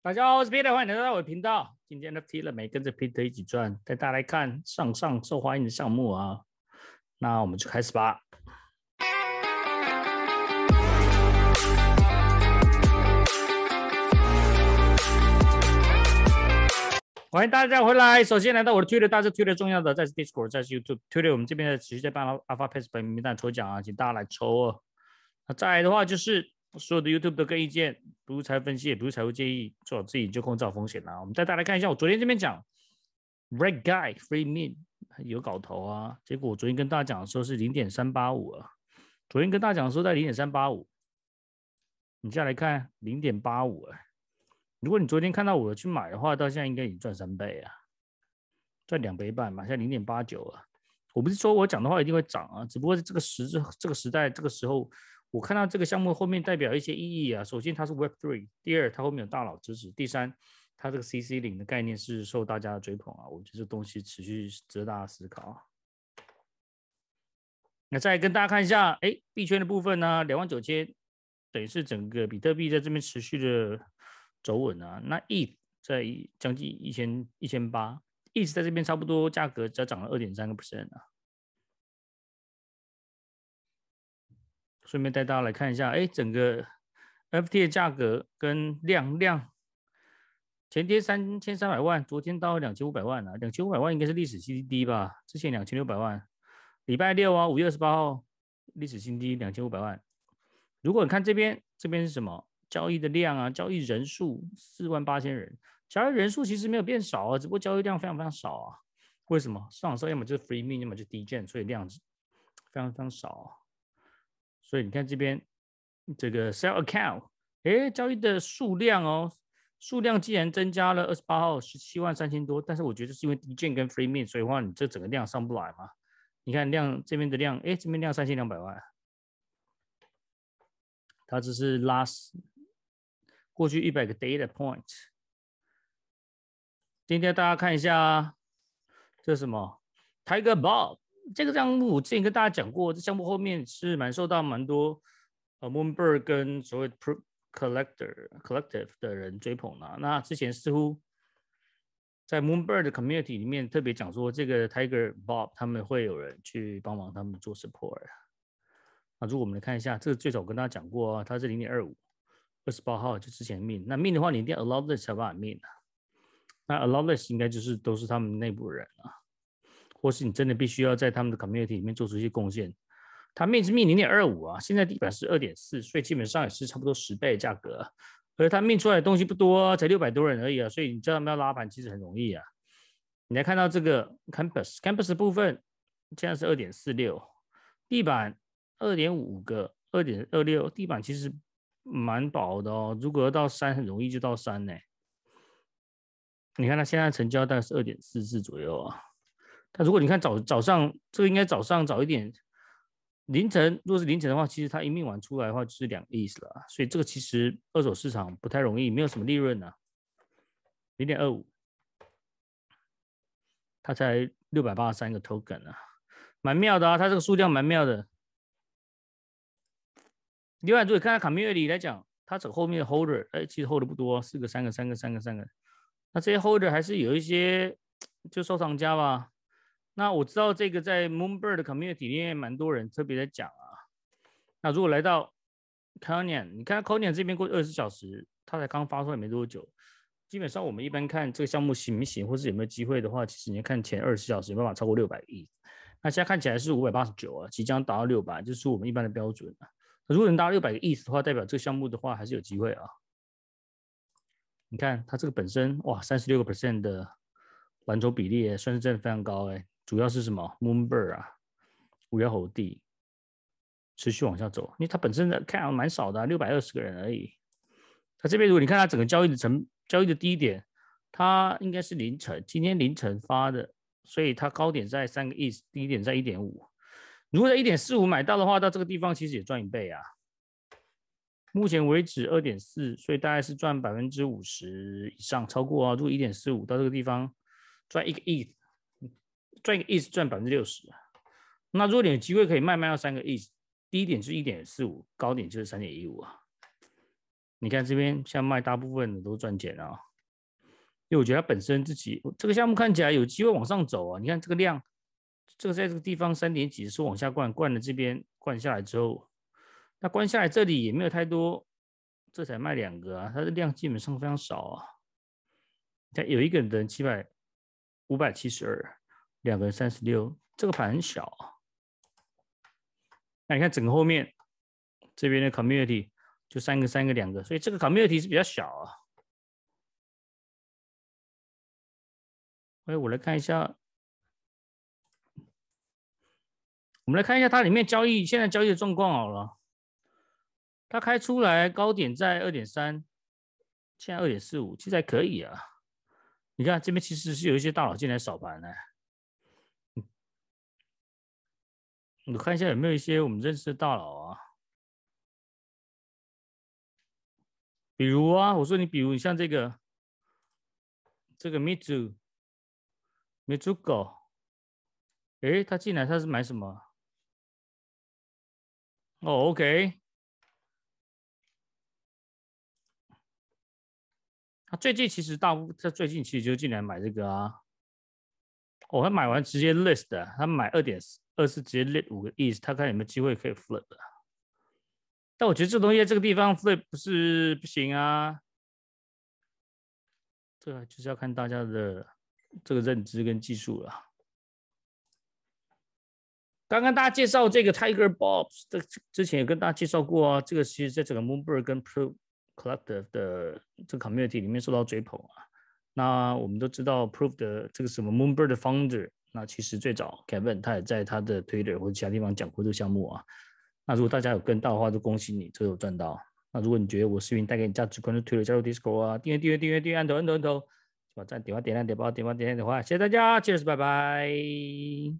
大家好，我是 Peter，欢迎来到我的频道。今天的 t e r 没跟着 Peter 一起转，带大家来看上上受欢迎的项目啊。那我们就开始吧。欢迎大家回来。首先来到我的 t w i t t e r 大家 t t e 重要的在 Discord，在 YouTube。t w i t t e r 我们这边的持续在办 Alpha Pets 名单抽奖啊，请大家来抽哦。那再来的话就是。所有的 YouTube 的各意见，不是财务分析，也不是财务建议，做好自己就控制好风险啦。我们带大家看一下，我昨天这边讲 Red Guy Free m e t 有搞头啊。结果我昨天跟大家讲的时候是零点三八五啊，昨天跟大家讲的时候在零点三八五，你现在来看零点八五啊，如果你昨天看到我去买的话，到现在应该已经赚三倍啊，赚两倍半嘛。现在零点八九啊。我不是说我讲的话一定会涨啊，只不过这个时这个时代这个时候。我看到这个项目后面代表一些意义啊。首先它是 w e b Three；第二它后面有大佬支持，第三它这个 CC 零的概念是受大家的追捧啊。我觉得东西持续值得大家思考那再跟大家看一下，哎，币圈的部分呢，两万九千，等于是整个比特币在这边持续的走稳啊。那 e 在将近一千一千八，一直在这边差不多价格只涨了二点三个 percent 啊。顺便带大家来看一下，哎，整个 FT 的价格跟量量，前天三千三百万，昨天到两千五百万了。两千五百万应该是历史新低吧？之前两千六百万，礼拜六啊，五月二十八号，历史新低两千五百万。如果你看这边，这边是什么？交易的量啊，交易人数四万八千人，交易人数其实没有变少啊，只不过交易量非常非常少啊。为什么？上色要么就是 free m e 要么就是 d e n 所以量非常非常少。所以你看这边，这个 sell account，哎，交易的数量哦，数量既然增加了，二十八号十七万三千多，但是我觉得是因为低券跟 free min，所以话你这整个量上不来嘛。你看量这边的量，哎，这边量三千两百万，它只是 last 过去一百个 day 的 point。今天大家看一下，这是什么？Tiger Bob。这个项目我之前跟大家讲过，这项目后面是蛮受到蛮多呃 Moonbird 跟所谓 p r o Collector Collective 的人追捧的。那之前似乎在 Moonbird Community 里面特别讲说，这个 Tiger Bob 他们会有人去帮忙他们做 Support。那如果我们来看一下，这个最早我跟大家讲过啊，它是零点二五，二十八号就之前命。那命的话，你一定要 a l l o w l i s 才把 m 命 n 那 a l l o w l i s 应该就是都是他们内部人啊。或是你真的必须要在他们的 community 里面做出一些贡献，它面值面零点二五啊，现在地板是二点四，所以基本上也是差不多十倍的价格，而它面出来的东西不多，才六百多人而已啊，所以你叫他们要拉盘其实很容易啊。你来看到这个 campus campus 部分，现在是二点四六，地板二点五个，二点二六地板其实蛮薄的哦，如果要到三很容易就到三呢。你看它现在成交大概是二点四四左右啊。那如果你看早早上，这个应该早上早一点凌晨。如果是凌晨的话，其实它一命晚出来的话，就是两个意思了。所以这个其实二手市场不太容易，没有什么利润呢。零点二五，它才六百八十三个 token 啊，蛮妙的啊。它这个数量蛮妙的。另外，如果看它卡米尔里来讲，它走后面的 holder，哎，其实 holder 不多，四个、三个、三个、三个、三个。那这些 holder 还是有一些，就收藏家吧。那我知道这个在 Moonbird community 里面蛮多人特别在讲啊。那如果来到 Canyon，你看 Canyon 这边过去二十四小时，它才刚发出来没多久。基本上我们一般看这个项目行不行，或是有没有机会的话，其实你看前二十小时有没有超过六百亿。那现在看起来是五百八十九啊，即将达到六百，就是我们一般的标准啊。如果能达到六百个亿的话，代表这个项目的话还是有机会啊。你看它这个本身哇，三十六个 percent 的完成比例，算是真的非常高哎。主要是什么 m o o n b i r 啊？五幺猴地持续往下走，因为它本身的看啊蛮少的，六百二十个人而已。它这边如果你看它整个交易的成交易的低点，它应该是凌晨，今天凌晨发的，所以它高点在三个亿，低点在一点五。如果在一点四五买到的话，到这个地方其实也赚一倍啊。目前为止二点四，所以大概是赚百分之五十以上，超过啊。如果一点四五到这个地方赚一个亿。赚个 is 赚百分之六十，那果你有机会可以卖卖到三个 is，低点是一点四五，高点就是三点一五啊。你看这边，像卖大部分的都赚钱啊，因为我觉得它本身自己这个项目看起来有机会往上走啊。你看这个量，这个在这个地方三点几是往下灌，灌了这边灌下来之后，那灌下来这里也没有太多，这才卖两个啊，它的量基本上非常少啊。但有一个人七百五百七十二。两个人三十六，这个盘很小。那你看整个后面这边的 community 就三个三个两个，所以这个 community 是比较小啊。哎，我来看一下，我们来看一下它里面交易现在交易的状况好了。它开出来高点在二点三，现在二点四五，其实还可以啊。你看这边其实是有一些大佬进来扫盘呢。我看一下有没有一些我们认识的大佬啊？比如啊，我说你比如你像这个这个 Mizu i z u 猪 o 哎，他进来他是买什么？哦，OK，他最近其实大屋他最近其实就进来买这个啊，我他买完直接 list，他买二点四。二直接列五个 is，他看有没有机会可以 flip。但我觉得这东西，这个地方 flip 不是不行啊。这个就是要看大家的这个认知跟技术了。刚刚大家介绍这个 Tiger Bob's，这之前也跟大家介绍过啊。这个其实在整个 Moonberg 跟 p r o Collective 的这个 community 里面受到追捧啊。那我们都知道 Proof 的这个什么 Moonberg 的 founder。那其实最早 Kevin 他也在他的 Twitter 或者其他地方讲过这个项目啊。那如果大家有跟到的话，就恭喜你，都有赚到。那如果你觉得我视频带给你价值，关注 Twitter 加入 Discord 啊，订阅订阅订阅订阅，投投投投，把赞点完点亮点爆点完点亮的话，谢谢大家，Cheers，拜拜。